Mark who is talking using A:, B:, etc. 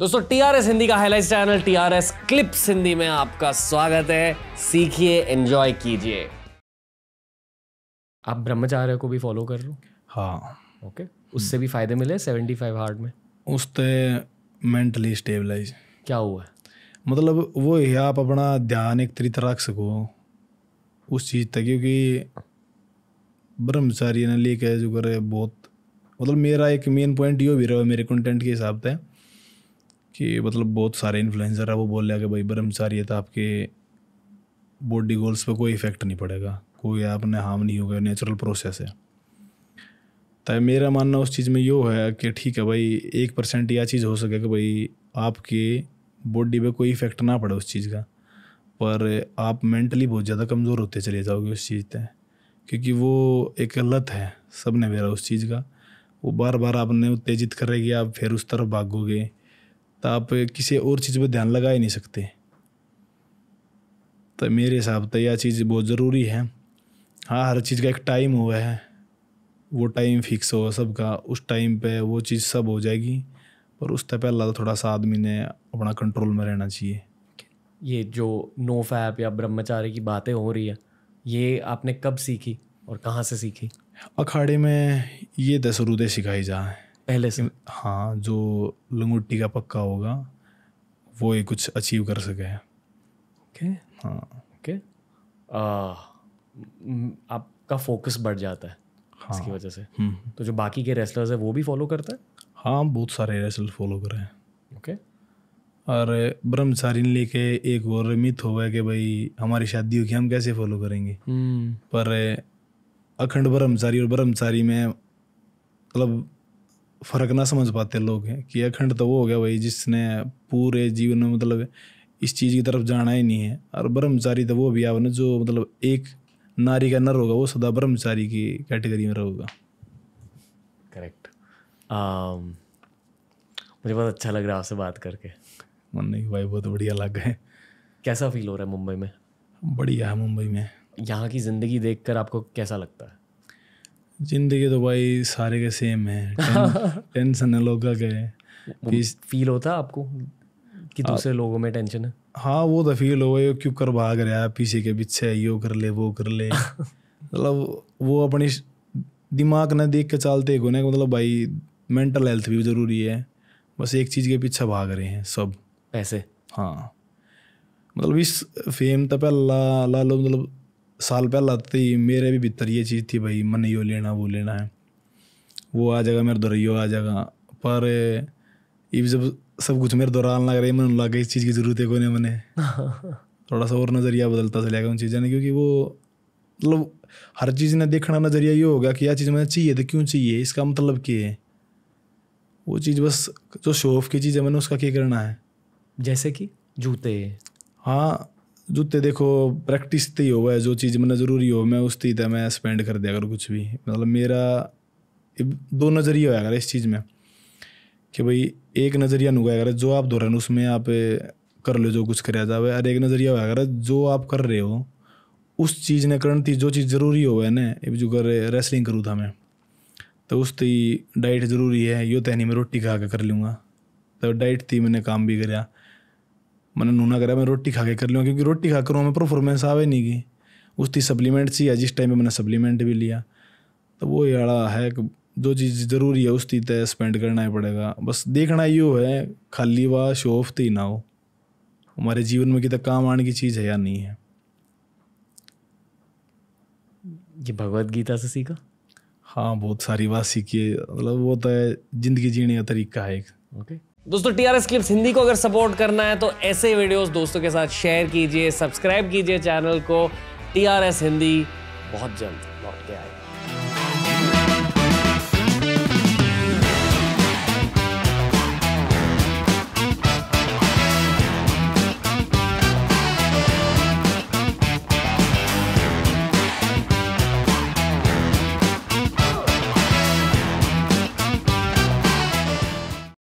A: दोस्तों टीआरएस हिंदी का highlight channel TRS clips Hindi में आपका स्वागत है सीखिए एंजॉय कीजिए आप ब्रह्मचार्य को भी फॉलो कर रहे हो हाँ ओके okay. उससे भी फायदे मिले सेवेंटी फाइव हार्ड में उससे
B: मेंटली स्टेबलाइज क्या हुआ है मतलब वो है आप अपना ध्यान एक तरीके रख सको उस चीज़ तक क्योंकि ब्रह्मचारी ने लेके जो करे बहुत मतलब मेरा एक मेन पॉइंट यो भी रहा मेरे कंटेंट के हिसाब से कि मतलब बहुत सारे इन्फ्लुएंसर है वो बोल रहे कि भाई तो आपके बॉडी गोल्स पे कोई इफेक्ट नहीं पड़ेगा कोई आपने हार्म नहीं होगा नेचुरल प्रोसेस है तो मेरा मानना उस चीज़ में यो है कि ठीक है भाई एक परसेंट यह चीज़ हो सके कि भाई आपके बॉडी पे कोई इफेक्ट ना पड़े उस चीज़ का पर आप मेंटली बहुत ज़्यादा कमज़ोर होते चले जाओगे उस चीज़ पर क्योंकि वो एक लत है सब ने मेरा उस चीज़ का वो बार बार आपने उत्तेजित करेगी आप फिर उस तरफ भागोगे तो आप किसी और चीज़ पर ध्यान लगा ही नहीं सकते तो मेरे हिसाब से यह चीज़ बहुत ज़रूरी है हाँ हर चीज़ का एक टाइम हुआ है वो टाइम फिक्स हो सबका उस टाइम पे वो चीज़ सब हो जाएगी पर उससे पहला तो थोड़ा सा आदमी ने अपना कंट्रोल में रहना चाहिए
A: ये जो नो फैप या ब्रह्मचार्य की बातें हो रही है ये आपने कब सीखी और कहाँ से सीखी अखाड़े में ये दशरूदे सिखाई जा पहले से हाँ जो लंगुट्टी का पक्का
B: होगा वो ही कुछ अचीव कर सके ओके हाँ
A: ओके आपका फोकस बढ़ जाता है हाँ इसकी वजह से हम्म, हम्म। तो जो बाकी के रेसलर्स है वो भी फॉलो करता है हाँ बहुत सारे रेसलर फॉलो कर रहे हैं ओके
B: और ब्रह्मचारी ने लेके एक और मिथ हो गया कि भाई हमारी शादी होगी हम कैसे फॉलो करेंगे हम्म। पर अखंड ब्रह्मचारी और ब्रह्मचारी में मतलब फ़र्क ना समझ पाते लोग हैं कि अखंड तो वो हो गया भाई जिसने पूरे जीवन में मतलब इस चीज़ की तरफ जाना ही नहीं है और ब्रह्मचारी तो वो भी आपने जो मतलब एक नारी का नर होगा वो सदा ब्रह्मचारी की कैटेगरी में रहोगा
A: करेक्ट um, मुझे बहुत अच्छा लग रहा है आपसे बात करके मन नहीं भाई बहुत बढ़िया लग है कैसा फील हो रहा है मुंबई में बढ़िया है मुंबई में यहाँ की ज़िंदगी देखकर आपको कैसा लगता है जिंदगी तो भाई सारे के सेम है टेंशन है लोग का फील होता है आपको कि हाँ। दूसरे लोगों में टेंशन है
B: हाँ वो तो फील होगा ये क्यों कर भाग रहा है पीछे के पीछे यो कर ले वो कर ले मतलब वो अपनी दिमाग ना देख के चलते ही होने मतलब भाई मेंटल हेल्थ भी ज़रूरी है बस एक चीज़ के पीछे भाग रहे हैं सब पैसे हाँ मतलब इस फेम तो पहला ला लो मतलब साल पहले तो आते ही मेरे भी भीतर ये चीज़ थी भाई मन यो लेना वो लेना है वो आ जाएगा मेरे यो आ जाएगा पर ये जब सब कुछ मेरे दौरान लग रहा है मन गया इस चीज़ की ज़रूरत है कोई नहीं मैंने थोड़ा सा और नज़रिया बदलता चला गया उन चीज़ों ने क्योंकि वो मतलब हर चीज़ ने देखना नज़रिया ये होगा कि यह चीज़ मैंने चाहिए तो क्यों चाहिए इसका मतलब क्या है वो चीज़ बस जो शो ऑफ की चीज़ है मैंने उसका
A: क्या करना है जैसे कि जूते
B: हाँ जूते देखो प्रैक्टिस तो ही है जो चीज़ मैंने ज़रूरी हो मैं उस तीता मैं स्पेंड कर दिया अगर कुछ भी मतलब मेरा दो नज़रिया होया कर इस चीज़ में कि भाई एक नज़रिया नुगा अगर जो आप दौरान उसमें आप कर लो जो कुछ कराया जाए और एक नज़रिया होया अगर जो आप कर रहे हो उस चीज़ ने करण थी जो चीज़ ज़रूरी हो है ना जो कर रेसलिंग करूँ था मैं तो उस ती डाइट ज़रूरी है यो तहनी मैं रोटी खा के कर लूँगा तो डाइट थी मैंने काम भी कराया मैंने नूना करा मैं रोटी खा के कर लूँ क्योंकि रोटी खा करूँ हमें परफॉर्मेंस आवे नहीं की उसकी सप्लीमेंट सी है जिस टाइम में मैंने सप्लीमेंट भी लिया तो वो यहाँ है कि जो चीज़ ज़रूरी है उसकी तय स्पेंड करना ही पड़ेगा बस देखना यू है खाली वाह शो ऑफ तो ना हो हमारे जीवन में कितना काम आने की चीज़ है या नहीं है ये भगवत गीता से सीखा हाँ बहुत सारी बात सीखी है मतलब वो तो है ज़िंदगी जीने का तरीका है एक ओके
A: okay. दोस्तों T R S clips Hindi को अगर सपोर्ट करना है तो ऐसे वीडियोस दोस्तों के साथ शेयर कीजिए सब्सक्राइब कीजिए चैनल को टी आर एस हिंदी बहुत जल्द लौट के आएगा